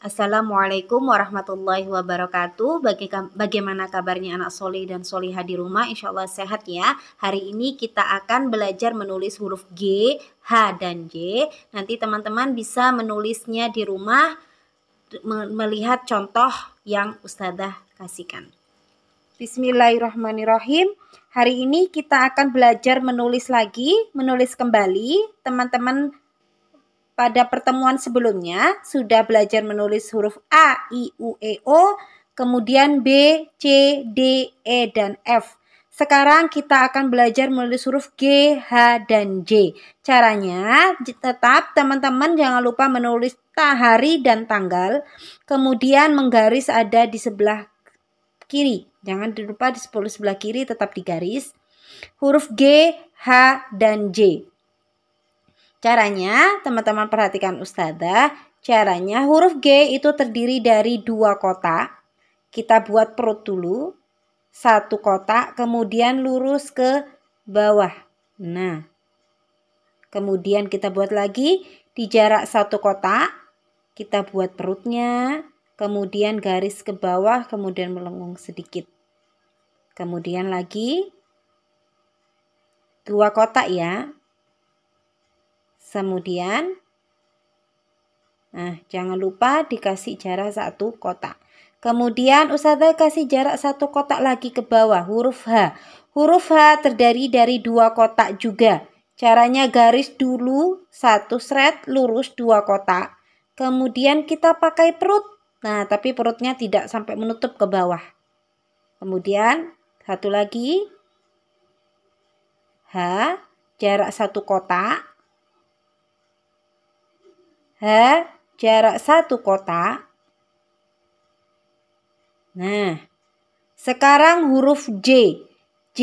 Assalamualaikum warahmatullahi wabarakatuh. Bagaimana kabarnya anak soleh dan solihah di rumah? Insya Allah sehat ya. Hari ini kita akan belajar menulis huruf G, H, dan J. Nanti teman-teman bisa menulisnya di rumah melihat contoh yang Ustazah kasihkan. Bismillahirrahmanirrahim. Hari ini kita akan belajar menulis lagi, menulis kembali. Teman-teman pada pertemuan sebelumnya sudah belajar menulis huruf A, I, U, E, O, kemudian B, C, D, E, dan F. Sekarang kita akan belajar menulis huruf G, H, dan J. Caranya tetap teman-teman jangan lupa menulis hari dan tanggal. Kemudian menggaris ada di sebelah kiri. Jangan lupa di sebelah kiri tetap digaris. Huruf G, H, dan J. Caranya, teman-teman perhatikan Ustazah, caranya huruf G itu terdiri dari dua kotak. Kita buat perut dulu, satu kotak, kemudian lurus ke bawah. Nah, kemudian kita buat lagi di jarak satu kotak, kita buat perutnya, kemudian garis ke bawah, kemudian melengkung sedikit. Kemudian lagi dua kotak ya. Kemudian, nah jangan lupa dikasih jarak satu kotak. Kemudian Ustazah kasih jarak satu kotak lagi ke bawah huruf H. Huruf H terdiri dari dua kotak juga. Caranya garis dulu satu seret lurus dua kotak. Kemudian kita pakai perut. Nah tapi perutnya tidak sampai menutup ke bawah. Kemudian satu lagi. H jarak satu kotak. H jarak satu kotak. Nah, sekarang huruf J. J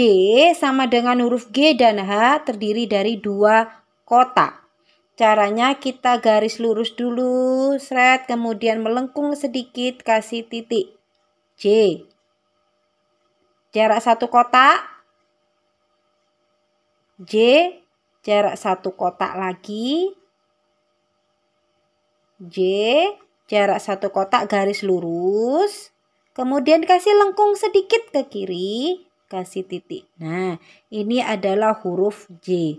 sama dengan huruf G dan H terdiri dari dua kotak. Caranya kita garis lurus dulu, seret, kemudian melengkung sedikit, kasih titik. J. Jarak satu kotak. J. Jarak satu kotak lagi. J, jarak satu kotak garis lurus. Kemudian kasih lengkung sedikit ke kiri, kasih titik. Nah, ini adalah huruf J.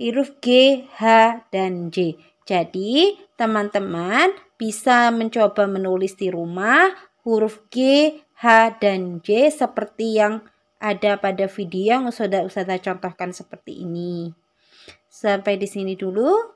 Huruf G, H, dan J. Jadi, teman-teman bisa mencoba menulis di rumah huruf G, H, dan J seperti yang ada pada video yang sudah saya contohkan seperti ini. Sampai di sini dulu.